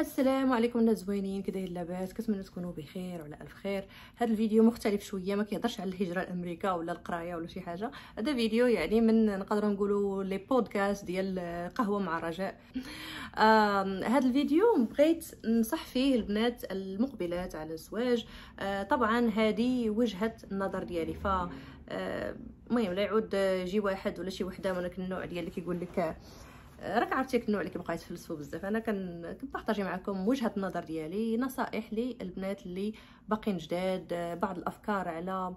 السلام عليكم الناس زوينين كي داير لاباس كنتمنى تكونوا بخير وعلى الف خير هذا الفيديو مختلف شويه ما كيهضرش على الهجره لامريكا ولا القرايه ولا شي حاجه هذا فيديو يعني من نقدر نقولوا لي بودكاست ديال قهوه مع رجاء هذا الفيديو بغيت ننصح فيه البنات المقبلات على الزواج آه طبعا هذه وجهه النظر ديالي ف آه، المهم لا يعود جي واحد ولا شي وحده من النوع ديال اللي كيقول لك راك عرفتي النوع اللي كيبقاو يتفلسفوا بزاف انا كنبارطاجي معكم وجهه النظر ديالي نصائح للبنات اللي باقيين جداد بعض الافكار على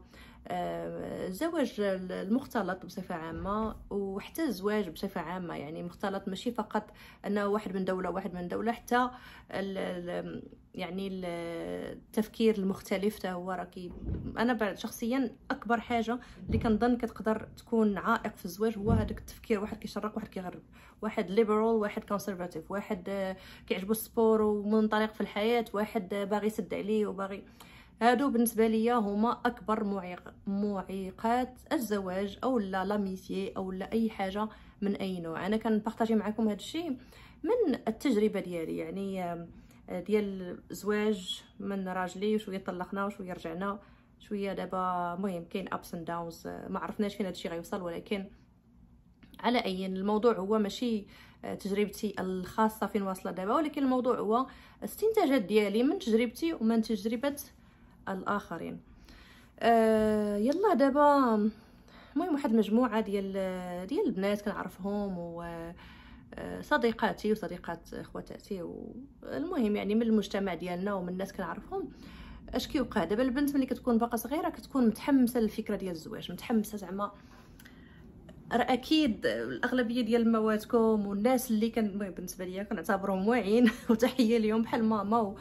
الزواج المختلط بصفة عامة وحتى الزواج بصفة عامة يعني مختلط ماشي فقط أنه واحد من دولة واحد من دولة حتى الـ يعني التفكير المختلف تا هو راكي انا شخصيا اكبر حاجه اللي كنظن كتقدر تكون عائق في الزواج هو هذاك التفكير واحد كيشرق واحد كيغرب واحد ليبرال واحد كونسرفاتيف واحد كيعجبو السبور ومنطلق في الحياه واحد باغي يسد عليه وباغي هادو بالنسبه ليا هما اكبر معيق معيقات الزواج او لا لاميتي او لا اي حاجه من اي نوع انا كنبارطاجي معكم هذا الشيء من التجربه ديالي يعني آه، ديال الزواج من راجلي شويه طلقنا وشويه رجعنا شويه دابا المهم كاين ابس اند داونز ما عرفناش فين هادشي غيوصل ولكن على اي الموضوع هو ماشي آه، تجربتي الخاصه فين واصله دابا ولكن الموضوع هو استنتاجات ديالي من تجربتي ومن تجربه الاخرين أه يلا دابا المهم واحد مجموعه ديال ديال البنات كنعرفهم و آه، صديقاتي وصديقات خواتاتي المهم يعني من المجتمع ديالنا ومن الناس كنعرفهم اش كيوقع دابا البنت ملي كتكون باقا صغيره كتكون متحمسه للفكره ديال الزواج متحمسه زعما راه اكيد الاغلبيه ديال مواتكم والناس اللي كان بالنسبه ليا كنعتبرهم واعين وتحيه ليهم بحال ماما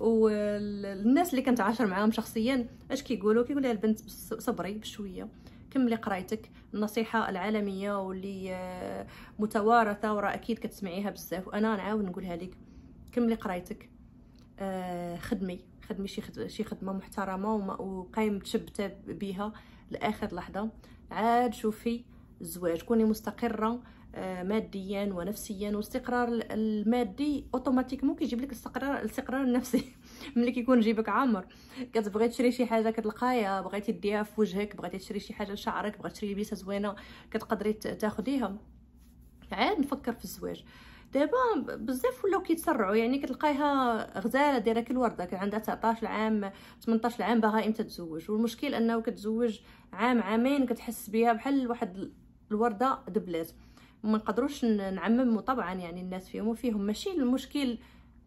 والناس اللي كنتعاشر معاهم شخصيا اش كيقولوا كيقول لها البنت صبري بشويه كملي قرايتك النصيحه العالميه واللي آه، متوارثه وراه اكيد كتسمعيها بزاف وانا نعاود نقولها لك كملي قرايتك آه، خدمي خدمي شي شي خدمه محترمه وقايم تشبت بها لاخر لحظه عاد شوفي الزواج كوني مستقره آه، ماديا ونفسيا والاستقرار المادي اوتوماتيكمون كيجيب لك الاستقرار الاستقرار النفسي ملي كيكون جيبك عامر كتبغي تشري شي حاجه كتلقايا بغيتي ديها في وجهك بغيتي تشري شي حاجه لشعرك بغيتي تشري لبسه زوينه كتقدري تاخديها عاد نفكر في الزواج دابا بزاف ولاو كيتسرعوا يعني كتلقايها غزاله دايره كل ورده كان عندها 19 عام 18 عام باغا امتى تزوج والمشكل انه كتزوج عام عامين كتحس بها بحال واحد الورده دبلات وما نقدروش نعمموا طبعا يعني الناس فيهم وفيهم ماشي المشكل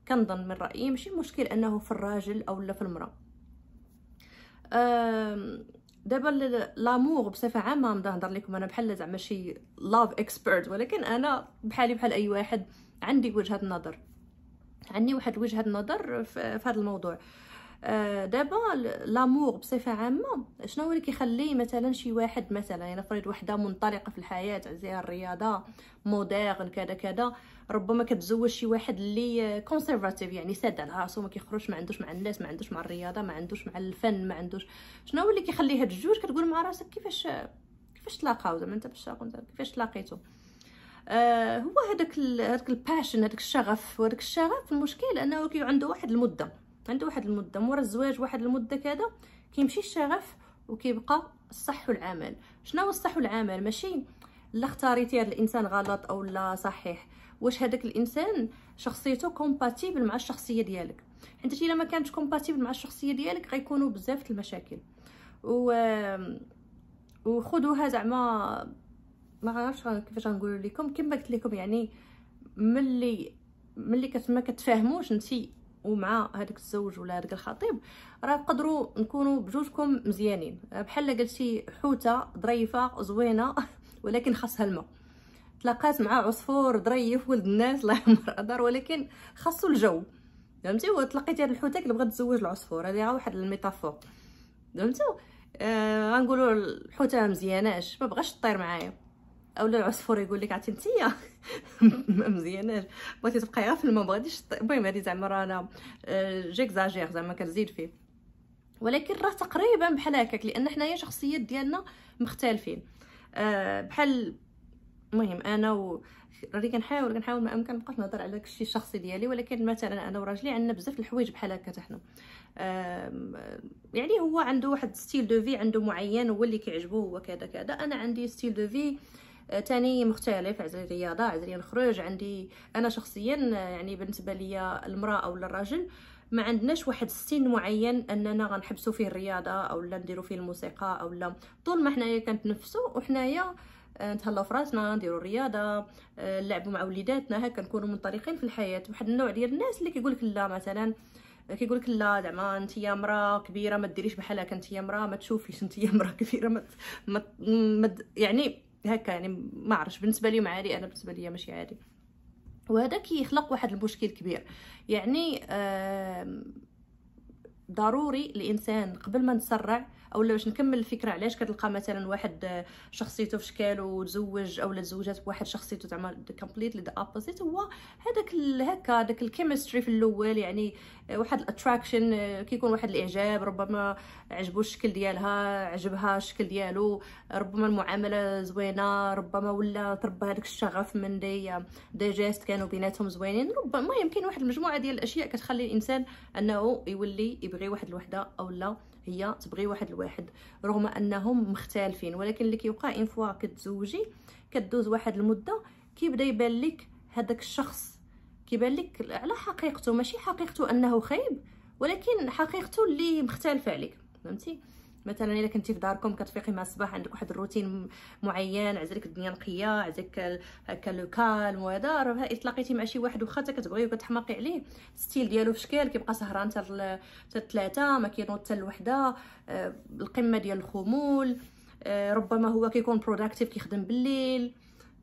كنظن من رايي ماشي المشكل انه في الراجل او لا في المراه دابا لامور بصفه عامه نبدا نهضر لكم انا بحال زعما شي لاف اكسبيرت ولكن انا بحالي بحال اي واحد عندي وجهه نظر عندي واحد وجهه نظر في هذا الموضوع آه، دابا لامور بصفه عامه شنو هو اللي كيخلي مثلا شي واحد مثلا يعني فريد وحده منطلقه في الحياه زي الرياضه موديرن كذا كذا ربما كتزوج شي واحد اللي كونسيرفاتيف يعني ساد على راسو ما كيخرجش ما عندوش مع الناس ما عندوش مع الرياضه ما عندوش مع الفن ما عندوش شنو هو اللي كيخلي هاد الجوج كتقول مع راسك كيفاش كيفاش تلاقاو زعما انت باش كيفاش تلاقيتو آه هو هذاك هذاك الباشن هذاك الشغف وهذاك الشغف المشكل انه كي عنده واحد المده عنده واحد المده مورا الزواج واحد المده كذا كيمشي الشغف وكيبقى الصح والعمل شنو هو الصح والعمل ماشي لا اختاريتي هذا الانسان غلط او لا صحيح واش هذاك الانسان شخصيته كومباتيبل مع الشخصيه ديالك حيت الا ما كانتش كومباتيبل مع الشخصيه ديالك غيكونوا بزاف المشاكل و وخذوها زعما ما عرفتش كيفاش غنقول لكم كما قلت لكم يعني ملي ملي كتما كتفاهموش انت ومع هذاك الزوج ولا هذاك الخطيب راه قدروا نكونوا بجوجكم مزيانين بحال قال شي حوته ظريفه زوينه ولكن خاصها الماء تلاقات مع عصفور ظريف ولد الناس الله يعمر ادار ولكن خاصو الجو فهمتي وتلاقيتي هاد الحوته اللي بغات تزوج العصفور هذه واحد الميتافور فهمتوا آه غنقولوا الحوته مزياناش ما بغاش طير معايا اولا العصفور يقول لك عرفتي انتيا ما مزياناش بغيتي تبقاي غير في الماء ما غاديش المهم هذه زعما رانا جيكزاجير آه، زعما كنزيد فيه ولكن راه تقريبا بحال هكاك لان حنايا شخصيات ديالنا مختلفين آه، بحال المهم انا و راني كنحاول كنحاول ما امكن نبقاش نهضر على داكشي الشخصي ديالي ولكن مثلا انا وراجلي عندنا بزاف الحوايج بحال هكا حنا يعني هو عنده واحد ستيل دو في عنده معين هو اللي كيعجبو هو كذا كذا انا عندي ستيل دو في آه، تاني مختلف عزلي رياضه عزلي نخرج عندي انا شخصيا آه، يعني بالنسبه ليا المراه او الرجل ما عندناش واحد السن معين اننا غنحبسوا فيه الرياضه او لا نديروا فيه الموسيقى او لا طول ما حنايا كنتنفسوا وحنايا آه، نتهلاو في راسنا نديروا الرياضه نلعبوا مع وليداتنا هكا نكونوا منطلقين في الحياه واحد النوع ديال الناس اللي كيقول لك لا مثلا كيقول لك لا زعما انت يا امراه كبيره ما ديريش بحال هكا انت يا امراه ما تشوفيش انت يا امراه كبيره ما يعني هكا يعني ما عرفش بالنسبه لي عادي انا بالنسبه لي ماشي عادي وهذا كيخلق واحد المشكل كبير يعني آه ضروري الانسان قبل ما نسرع او باش نكمل الفكره علاش كتلقى مثلا واحد شخصيته في شكال وتزوج اولا تزوجات بواحد شخصيته زعما كومبليتلي ذا اوبوزيت هو هذاك هكا داك الكيمستري في الاول يعني واحد الاتراكشن كيكون واحد الاعجاب ربما عجبو الشكل ديالها عجبها الشكل ديالو ربما المعامله زوينه ربما ولا تربى هذاك الشغف من دي دي جيست كانوا بيناتهم زوينين ربما يمكن واحد المجموعه ديال الاشياء كتخلي الانسان انه يولي يبغي تبغي واحد الوحده او لا هي تبغي واحد الواحد رغم انهم مختلفين ولكن اللي كيوقع ان فوا كتزوجي كدوز واحد المده كيبدا يبان لك هذاك الشخص كيبان لك على حقيقته ماشي حقيقته انه خايب ولكن حقيقته اللي مختلفه عليك فهمتي مثلا الا كنتي في داركم كتفيقي مع الصباح عندك واحد الروتين معين عزلك الدنيا نقيه عزلك هكا لو كالم وهذا راه تلاقيتي مع شي واحد واخا كتبغي وكتحماقي عليه ستيل ديالو في شكل كيبقى سهران حتى الثلاثه ما كينوض حتى الوحده آه، القمه ديال الخمول آه، ربما هو كيكون بروداكتيف كيخدم بالليل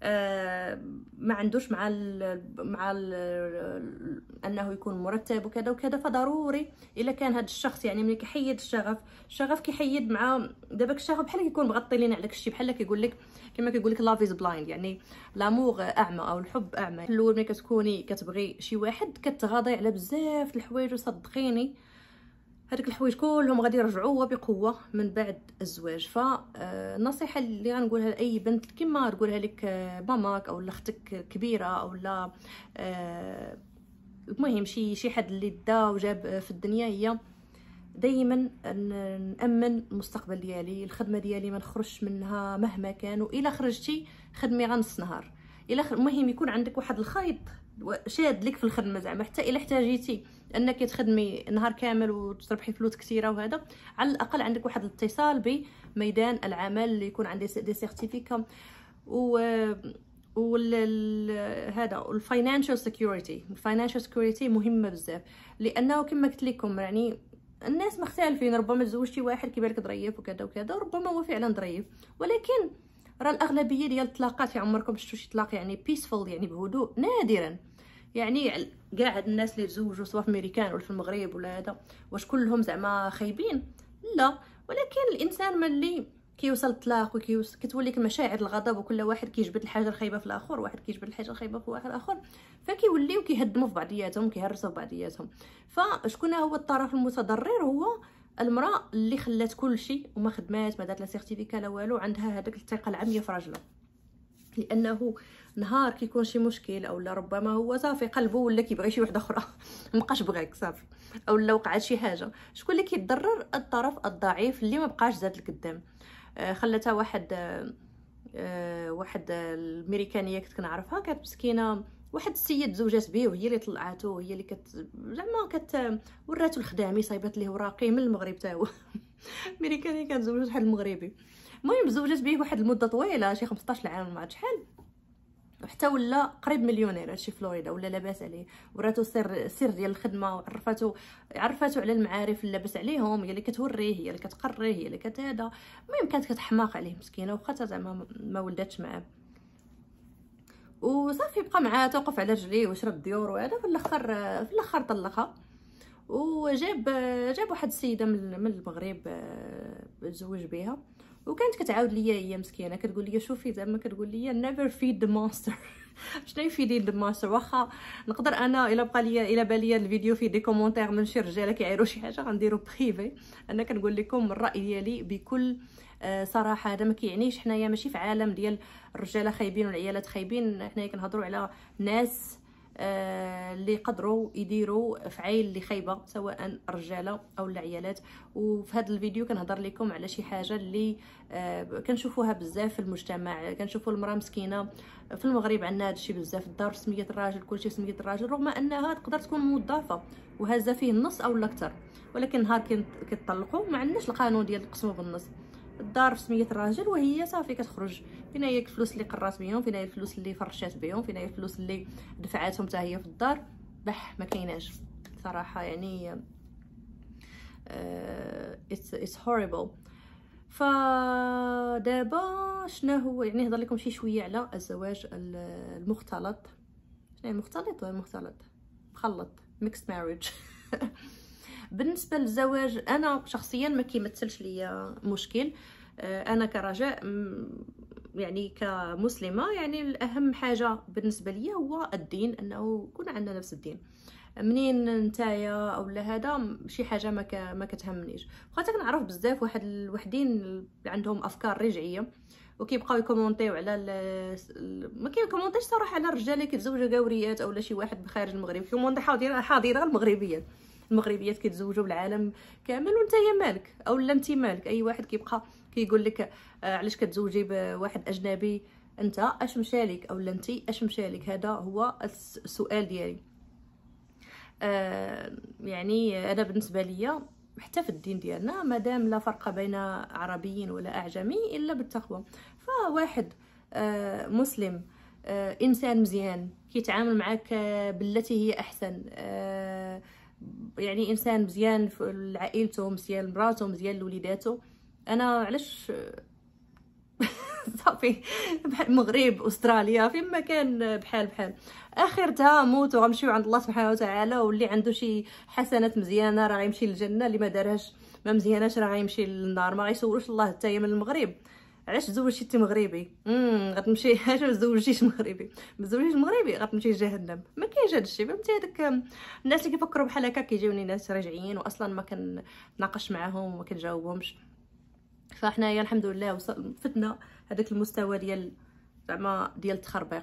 آه، ما عندوش مع ال مع ال انه يكون مرتب وكذا وكذا فضروري الا كان هذا الشخص يعني ملي كيحيد الشغف الشغف كيحيد مع دابا الشغف بحال كيكون مغطي لينا على داكشي بحال كيقول لك كما كيقول لك لافيز بلايند يعني لامور اعمى او الحب اعمى في الاول ملي كتكوني كتبغي شي واحد كتغاضي على بزاف د الحوايج وصدقيني هذوك الحوايج كلهم غادي يرجعوا بقوه من بعد الزواج فالنصيحه آه، اللي غنقولها لاي بنت كما تقولها لك آه، ماماك او اختك كبيره او لا آه، المهم شي شي حد اللي دا وجاب في الدنيا هي دائما نامن المستقبل ديالي الخدمه ديالي ما نخرجش منها مهما كان والا خرجتي خدمي غنص نهار الا المهم يكون عندك واحد الخيط شاد لك في الخدمه زعما حتى الا احتاجيتي انك تخدمي نهار كامل وتربحي فلوس كثيره وهذا على الاقل عندك واحد الاتصال بميدان العمل اللي يكون عندي دي سيرتيفيكا و وال هذا الفاينانشال سيكيورتي الفاينانشال سيكيورتي مهمه بزاف لانه كما قلت لكم يعني الناس مختلفين ربما تزوجتي واحد كيبان لك ظريف وكذا وكذا وربما هو فعلا ظريف ولكن راه الاغلبيه ديال الطلاقات في عمركم شفتوا شي طلاق يعني بيسفول يعني بهدوء نادرا يعني كاع هاد الناس اللي تزوجوا سواء في امريكان ولا في المغرب ولا هذا واش كلهم زعما خايبين لا ولكن الانسان ملي كيوصل الطلاق وكيوصل كتوليك مشاعر الغضب وكل واحد كيجبد الحاجه الخايبه في الاخر واحد كيجبد الحاجه الخايبه في واحد اخر فكيوليو كيهدموا في بعضياتهم كيهرسوا في بعضياتهم فشكون هو الطرف المتضرر هو المراه اللي خلات كلشي وما خدمات ما دارت لا سيرتيفيكا لا والو عندها هذاك الثقه العاميه في راجلها لانه نهار كيكون شي مشكل او لا ربما هو صافي قلبه ولا كيبغي شي وحده اخرى مابقاش بغاك صافي او لا وقعت شي حاجه شكون اللي كيتضرر الطرف الضعيف اللي مابقاش زاد لقدام آه، خلاتها واحد آه، آه، واحد الميريكانيه كنت كنعرفها كانت مسكينه واحد السيد زوجات به وهي اللي طلعاتو وهي اللي كت زعما كت وراتو الخدامي صايبات ليه وراقي من المغرب تا هو ملي كان كتزوج واحد المغربي المهم تزوجات به واحد المده طويله شي 15 عام ما عرفت شحال حتى ولا قريب مليونير هادشي فلوريدا ولا لاباس عليه وراتو سر سر ديال الخدمه وعرفاتو عرفاتو على المعارف اللي لاباس عليهم هي اللي كتوريه هي اللي كتقريه هي اللي كتهدا المهم كانت كتحماق عليه مسكينه واخا زعما ما ولداتش معاه وصافي بقى معاه توقف على رجليه وشرب ديور وهذا في الاخر في الاخر طلقها وجاب جاب واحد السيده من المغرب آه، تزوج بها وكانت كتعاود ليا هي مسكينه كتقول لي شوفي زعما كتقول لي نيفر فيد ذا مونستر شنو يفيد الدماش واخا نقدر انا الا بقى ليا الا باليا الفيديو فيه دي كومونتير من شي رجاله كيعيروا شي حاجه غنديرو بريفي انا كنقول لكم الراي ديالي بكل آه، صراحه هذا ما كيعنيش حنايا ماشي في عالم ديال الرجاله خايبين والعيالات خايبين حنايا كنهضروا على ناس آه، اللي قدروا يديروا فعيل اللي خايبه سواء الرجاله او العيالات وفي هذا الفيديو كنهضر لكم على شي حاجه اللي آه، كنشوفوها بزاف في المجتمع كنشوفوا المراه مسكينه في المغرب عندنا هذا الشيء بزاف الدار سميه الراجل كلشي سميه الراجل رغم انها تقدر تكون موظفه وهذا فيه النص او الاكثر ولكن نهار كيطلقوا ما عندناش القانون ديال القسمه بالنص الدار سميه الراجل وهي صافي كتخرج فين هي الفلوس اللي قرات بهم فين هي الفلوس اللي فرشات بهم فين هي الفلوس اللي دفعاتهم حتى هي في الدار بح ما كايناش صراحه يعني اتس اتس هوريبل فدابا شنو هو يعني نهضر لكم شي شويه على الزواج المختلط شنو المختلط المختلط مخلط ميكس ماريج بالنسبه للزواج انا شخصيا ما كيمثلش ليا مشكل آه، انا كرجاء يعني كمسلمه يعني الاهم حاجه بالنسبه ليا هو الدين انه يكون عندنا نفس الدين منين نتايا اولا هذا شي حاجه ما ما كتهمنيش واخا كنعرف بزاف واحد الوحدين عندهم افكار رجعيه وكيبقاو يكومونتيو على ما كيكومونتيش صراحه على الرجال اللي كيتزوجوا قاوريات اولا شي واحد بخارج المغرب كيكومونتي حاضر حاضر المغربيات المغربيات كيتزوجوا بالعالم كامل وانت هي مالك او لا انت مالك اي واحد كيبقى كيقول لك آه، علاش كتزوجي بواحد اجنبي انت اش مشالك او لا انت اش مشالك هذا هو السؤال ديالي آه يعني انا بالنسبه ليا حتى في الدين ديالنا مادام لا فرق بين عربيين ولا اعجمي الا بالتقوى فواحد آه مسلم آه انسان مزيان كيتعامل معك بالتي هي احسن آه يعني انسان مزيان في لعائلته مزيان لمراته مزيان لوليداتو انا علاش صافي بحال المغرب استراليا في كان بحال بحال اخرتها موت وغنمشيو عند الله سبحانه وتعالى واللي عنده شي حسنات مزيانه راه غيمشي للجنه اللي ما دارهاش ما مزياناش راه غيمشي للنار ما غيسولوش الله حتى هي من المغرب علاش تزوجتي مغربي امم غتمشي علاش ما تزوجتيش مغربي ما تزوجتيش مغربي غتمشي جهنم ما كاينش هذا الشيء فهمتي هذاك الناس اللي كيفكروا بحال هكا كيجيوني ناس راجعين واصلا ما كنناقش معاهم وما كنجاوبهمش فحنايا الحمد لله فتنا هذاك المستوى ديال زعما ديال التخربيق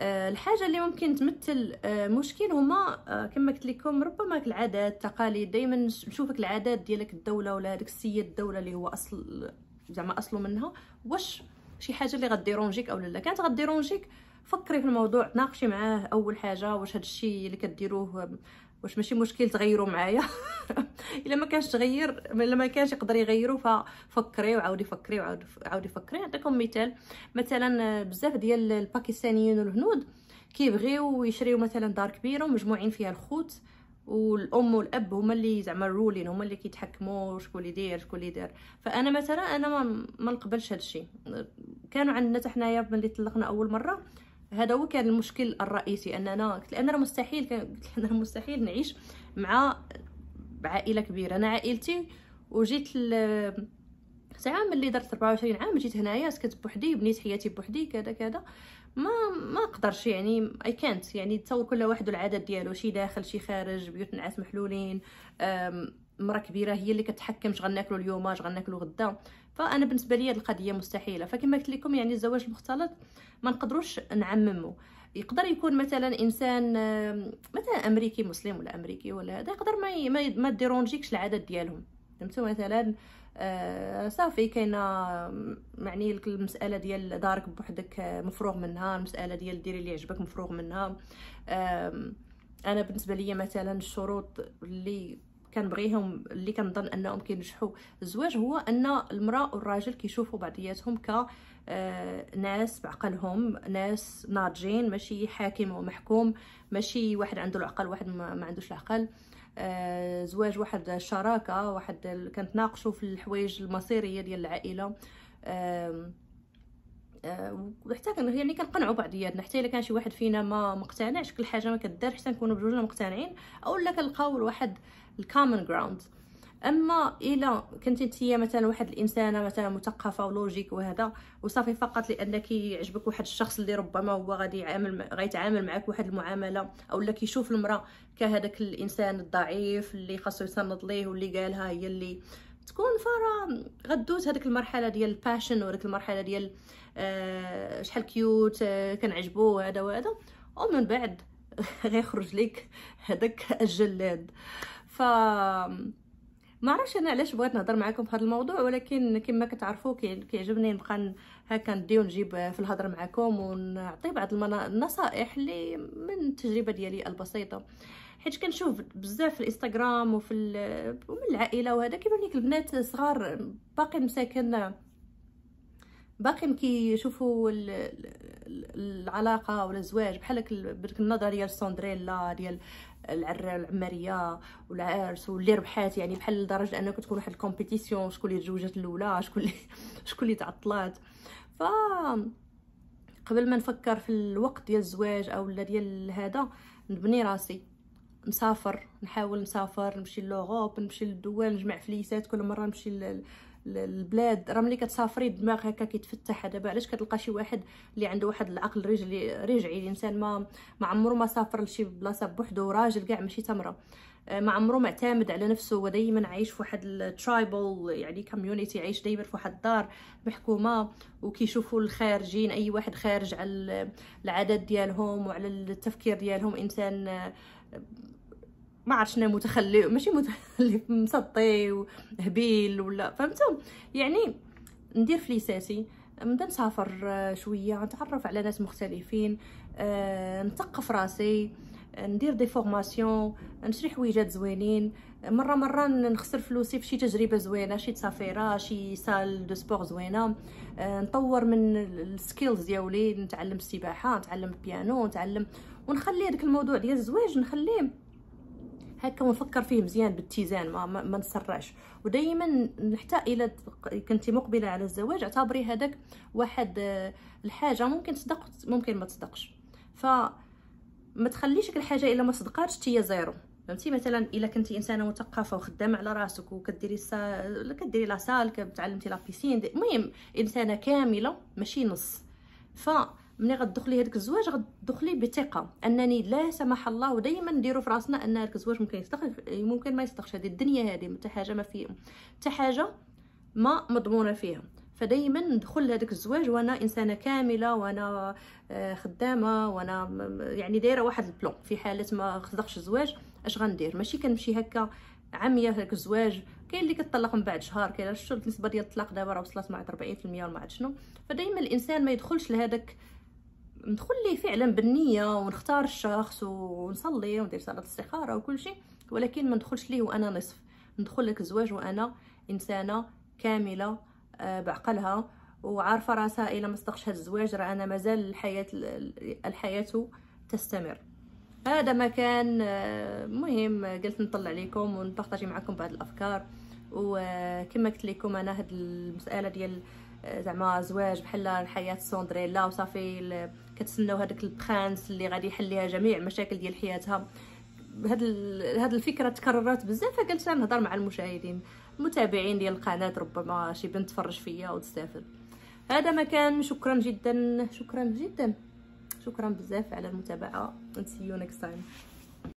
آه، الحاجه اللي ممكن تمثل آه، مشكل هما آه، كما قلت لكم ربما العادات التقاليد دائما نشوفك العادات ديالك الدوله ولا هذاك السيد الدوله اللي هو اصل زعما اصله منها واش شي حاجه اللي غديرونجيك اولا لا كانت غديرونجيك فكري في الموضوع تناقشي معاه اول حاجه واش هذا الشيء اللي كديروه واش ماشي مشكل تغيروا معايا الا ما كانش تغير الا ما كانش يقدر يغيروا ففكري وعاودي فكري وعاودي فكري نعطيكم مثال مثلا بزاف ديال الباكستانيين والهنود كيبغيو يشريو مثلا دار كبيره ومجموعين فيها الخوت والام والاب هما اللي زعما الرولين هما اللي كيتحكموا شكون اللي داير شكون اللي داير فانا مثلا انا ما, ما نقبلش هذا الشيء كانوا عندنا حتى حنايا ملي طلقنا اول مره هذا هو كان المشكل الرئيسي اننا قلت لان راه مستحيل قلت لان مستحيل نعيش مع عائله كبيره انا عائلتي وجيت ل... عام ملي درت 24 عام جيت هنايا سكت بوحدي بنيت حياتي بوحدي كذا كذا ما ما قدرش يعني اي كانت يعني تصور كل واحد العدد ديالو شي داخل شي خارج بيوت نعاس محلولين مرة كبيرة هي اللي كتحكم اش غناكلو اليوم اش غناكلو غدا فانا بالنسبه لي هذه القضيه مستحيله فكما قلت لكم يعني الزواج المختلط ما نقدروش نعممو يقدر يكون مثلا انسان مثلا امريكي مسلم ولا امريكي ولا هذا يقدر ما ما ديرونجيكش العدد ديالهم فهمتوا مثلا آه، صافي كاينه معني لك المساله ديال دارك بوحدك آه، مفروغ منها المساله ديال ديري اللي يعجبك مفروغ منها انا بالنسبه ليا مثلا الشروط اللي كنبغيهم اللي كنظن انهم كينجحوا الزواج هو ان المراه والراجل كيشوفوا بعضياتهم ك آه، ناس بعقلهم ناس ناضجين ماشي حاكم ومحكوم ماشي واحد عنده العقل واحد ما, ما عندوش العقل آه، زواج واحد الشراكه واحد ناقشوا في الحوايج المصيريه ديال العائله آه، وحتى كان يعني كنقنعوا بعضياتنا حتى الا كان شي واحد فينا ما مقتنعش كل حاجه ما كدار حتى نكونوا بجوجنا مقتنعين اولا كنلقاو واحد الكومن جراوند اما الا كنتي نتيا مثلا واحد الانسانه مثلا مثقفه ولوجيك وهذا وصافي فقط لانك يعجبك واحد الشخص اللي ربما هو غادي يعامل غيتعامل معك واحد المعامله او لا كيشوف المراه كهذاك الانسان الضعيف اللي خاصو يسند ليه واللي قالها هي اللي تكون فرا غدوز هذيك المرحله ديال الباشن وهذيك المرحله ديال آه شحال كيوت آه كنعجبوه هذا وهذا ومن بعد غيخرج لك هذاك الجلاد ف ما عرفش انا علاش بغيت نهضر معكم في هذا الموضوع ولكن كما كتعرفوا كيعجبني نبقى هكا ندي ونجيب في الهضر معكم ونعطي بعض النصائح اللي من التجربه ديالي البسيطه حيت كنشوف بزاف في الانستغرام وفي ومن العائله وهذا كيبان لك البنات صغار باقي مساكن باقي كيشوفوا العلاقه ولا الزواج بحال ديك النظريه ديال سندريلا ديال العماريه والعرس واللي ربحات يعني بحال لدرجه انك كتكون واحد الكومبيتيسيون شكون اللي تزوجات الاولى شكون اللي شكون اللي تعطلات ف قبل ما نفكر في الوقت ديال الزواج او لا ديال هذا نبني راسي نسافر نحاول نسافر نمشي لوروب نمشي للدول نجمع فليسات كل مره نمشي البلاد راه ملي كتسافري الدماغ هكا كيتفتح دابا علاش كتلقى شي واحد اللي عنده واحد العقل رجلي رجعي الانسان ما ما عمره ما سافر لشي بلاصه بوحدو راجل كاع ماشي تمره آه، ما عمره معتمد على نفسه هو دائما عايش في واحد الترايبل يعني كوميونيتي عايش دائما في واحد الدار محكومه وكيشوفوا الخارجين اي واحد خارج على العادات ديالهم وعلى التفكير ديالهم انسان آه، ما عرفت شنو متخلف ماشي متخلف مسطي وهبيل ولا فهمتوا يعني ندير فليساتي نبدا نسافر آه، شويه نتعرف على ناس مختلفين آه، نثقف راسي ندير دي فورماسيون نشري حويجات زوينين مره مره نخسر فلوسي في شي تجربه زوينه شي تسافيره شي سال دو سبور زوينه آه، نطور من السكيلز ديالي نتعلم السباحه نتعلم البيانو نتعلم ونخلي هذاك الموضوع ديال الزواج نخليه هكا ونفكر فيه مزيان بالتيزان ما, ما نسرعش ودائما حتى الى كنتي مقبله على الزواج اعتبري هذاك واحد آه، الحاجه ممكن تصدق ممكن ما تصدقش ف ما تخليش الحاجه الا ما صدقاتش هي زيرو فهمتي مثلا الا كنتي انسانه مثقفه وخدامه على راسك وكديري سا... كديري لا سال كتعلمتي لا بيسين المهم انسانه كامله ماشي نص ف ملي غتدخلي هذاك الزواج غتدخلي بثقه انني لا سمح الله ودائما نديرو في راسنا ان هذاك الزواج ممكن يصدق ممكن ما يصدقش هذه الدنيا هذه حتى حاجه ما فيها حتى حاجه ما مضمونه فيها فدائما ندخل لهذاك الزواج وانا انسانه كامله وانا آه، خدامه وانا يعني دايره واحد البلون في حاله ما صدقش الزواج اش غندير ماشي كنمشي هكا عميه هذاك الزواج كاين اللي كتطلق من بعد شهر كاين الشرط النسبه ديال الطلاق دابا راه وصلت مع 40% وما عرفت شنو فدائما الانسان ما يدخلش لهذاك ندخل ليه فعلا بالنيه ونختار الشخص ونصلي وندير صلاه الاستخاره وكل شيء ولكن ما ندخلش ليه وانا نصف ندخل لك الزواج وانا انسانه كامله آه، بعقلها وعارفه راسها الا ما صدقش هذا الزواج راه انا مازال الحياه الحياه تستمر هذا مكان آه، مهم قلت نطلع لكم ونبارطاجي معكم بعض الافكار وكما قلت لكم انا هاد المساله ديال زعما زواج بحال الحياه سوندريلا وصافي كتسناو هذاك البرانس اللي غادي يحل لها جميع مشاكل ديال حياتها هاد هاد الفكره تكررت بزاف فقلت نهضر مع المشاهدين المتابعين ديال القناه ربما شي بنت تفرج فيا وتستافد هذا مكان شكرا جدا شكرا جدا شكرا بزاف على المتابعه نسيو نيكست تايم